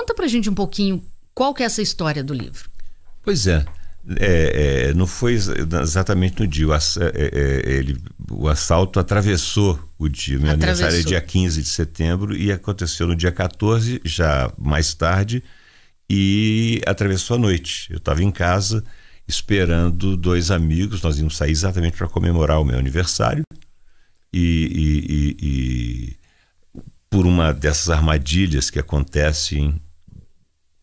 Conta pra gente um pouquinho qual que é essa história do livro. Pois é. É, é, não foi exatamente no dia. O, ass, é, é, é, ele, o assalto atravessou o dia. Meu aniversário é dia 15 de setembro e aconteceu no dia 14, já mais tarde, e atravessou a noite. Eu estava em casa esperando dois amigos, nós íamos sair exatamente para comemorar o meu aniversário. E, e, e, e por uma dessas armadilhas que acontecem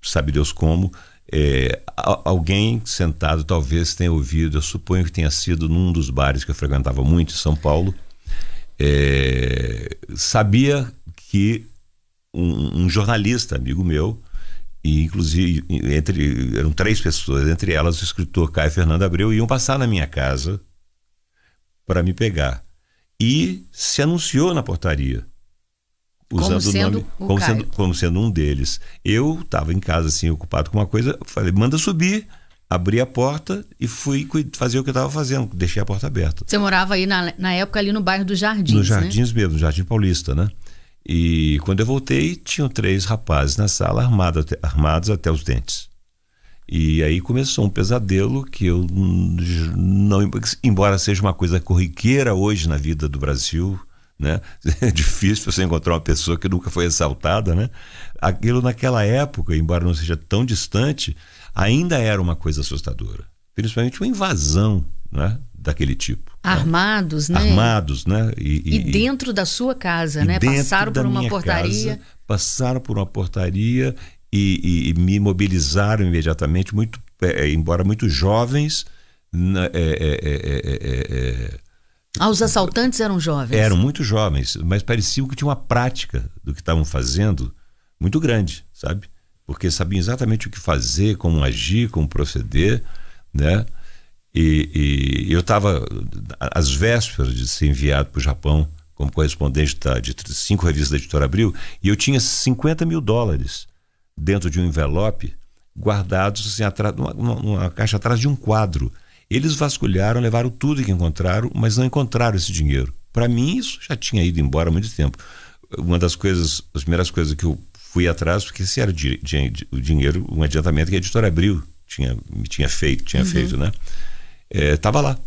sabe Deus como, é, alguém sentado talvez tenha ouvido, eu suponho que tenha sido num dos bares que eu frequentava muito em São Paulo, é, sabia que um, um, jornalista amigo meu, e inclusive entre eram três pessoas, entre elas o escritor Caio Fernando Abreu, iam passar na minha casa para me pegar. E se anunciou na portaria usando como sendo o nome o como, sendo, como sendo um deles. Eu estava em casa assim ocupado com uma coisa, falei manda subir, abri a porta e fui fazer o que eu estava fazendo, deixei a porta aberta. Você morava aí na, na época ali no bairro dos Jardins, Nos né? Jardins né? mesmo, no Jardim Paulista, né? E quando eu voltei tinham três rapazes na sala armado, armados até os dentes. E aí começou um pesadelo que eu não, embora seja uma coisa corriqueira hoje na vida do Brasil, né? É difícil você encontrar uma pessoa que nunca foi assaltada, né? Aquilo naquela época, embora não seja tão distante, ainda era uma coisa assustadora. Principalmente uma invasão, né? Daquele tipo. Né? Armados, né? né? Armados, né? E, e, e, dentro da sua casa, né? Passaram por uma portaria. Casa, passaram por uma portaria e, e me mobilizaram imediatamente, muito, é, é embora muito jovens, é, é, é, é ah, os assaltantes eram jovens? Eram muito jovens, mas parecia que tinha uma prática do que estavam fazendo muito grande, sabe? Porque sabiam exatamente o que fazer, como agir, como proceder, né? E, e eu estava às vésperas de ser enviado para o Japão como correspondente da, de cinco revistas da Editora Abril, e eu tinha 50 mil dólares dentro de um envelope guardados assim, atrás, numa, numa caixa atrás de um quadro eles vasculharam, levaram tudo que encontraram, mas não encontraram esse dinheiro. Para mim, isso já tinha ido embora há muito tempo. Uma das coisas, as primeiras coisas que eu fui atrás, porque se era di, di, o dinheiro, um adiantamento que a editora abriu, tinha, tinha feito, tinha uhum. feito, né? Estava é, lá.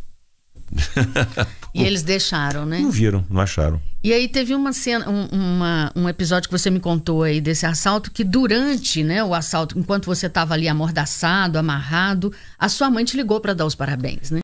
E eles deixaram, né? Não viram, não acharam. E aí teve uma cena, um, uma, um episódio que você me contou aí desse assalto, que durante né, o assalto, enquanto você estava ali amordaçado, amarrado, a sua mãe te ligou para dar os parabéns, né?